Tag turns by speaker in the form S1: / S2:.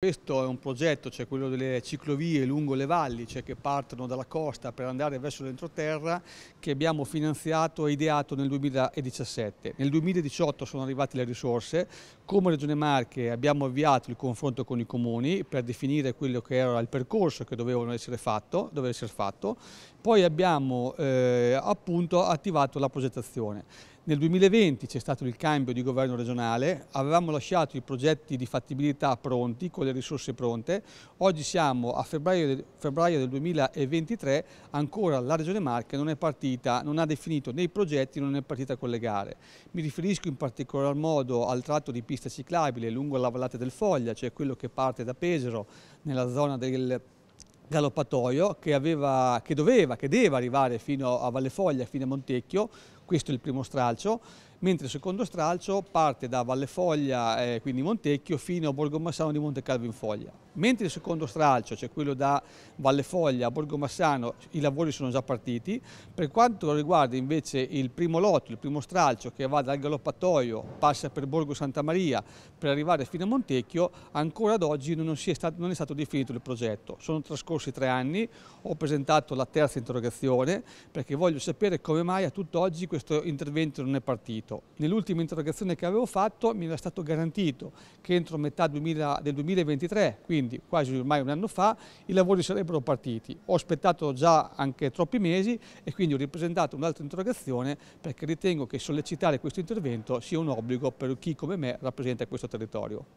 S1: Questo è un progetto, cioè quello delle ciclovie lungo le valli, cioè che partono dalla costa per andare verso l'entroterra, che abbiamo finanziato e ideato nel 2017. Nel 2018 sono arrivate le risorse, come Regione Marche abbiamo avviato il confronto con i comuni per definire quello che era il percorso che doveva essere fatto, doveva essere fatto. poi abbiamo eh, appunto attivato la progettazione. Nel 2020 c'è stato il cambio di governo regionale, avevamo lasciato i progetti di fattibilità pronti con le delle risorse pronte, oggi siamo a febbraio, febbraio del 2023, ancora la Regione Marche non è partita, non ha definito né i progetti, non è partita con le gare. Mi riferisco in particolar modo al tratto di pista ciclabile lungo la vallata del Foglia, cioè quello che parte da Pesero nella zona del galoppatoio che, aveva, che doveva, che deve arrivare fino a Valle Foglia, fino a Montecchio, questo è il primo stralcio, mentre il secondo stralcio parte da Vallefoglia, eh, quindi Montecchio, fino a Borgo Massano di Monte in Foglia. Mentre il secondo stralcio, cioè quello da Vallefoglia a Borgo Massano, i lavori sono già partiti. Per quanto riguarda invece il primo lotto, il primo stralcio che va dal Galoppatoio, passa per Borgo Santa Maria per arrivare fino a Montecchio, ancora ad oggi non, è stato, non è stato definito il progetto. Sono trascorsi tre anni, ho presentato la terza interrogazione perché voglio sapere come mai a tutt'oggi questo intervento non è partito detto, nell'ultima interrogazione che avevo fatto mi era stato garantito che entro metà 2000, del 2023, quindi quasi ormai un anno fa, i lavori sarebbero partiti. Ho aspettato già anche troppi mesi e quindi ho ripresentato un'altra interrogazione perché ritengo che sollecitare questo intervento sia un obbligo per chi come me rappresenta questo territorio.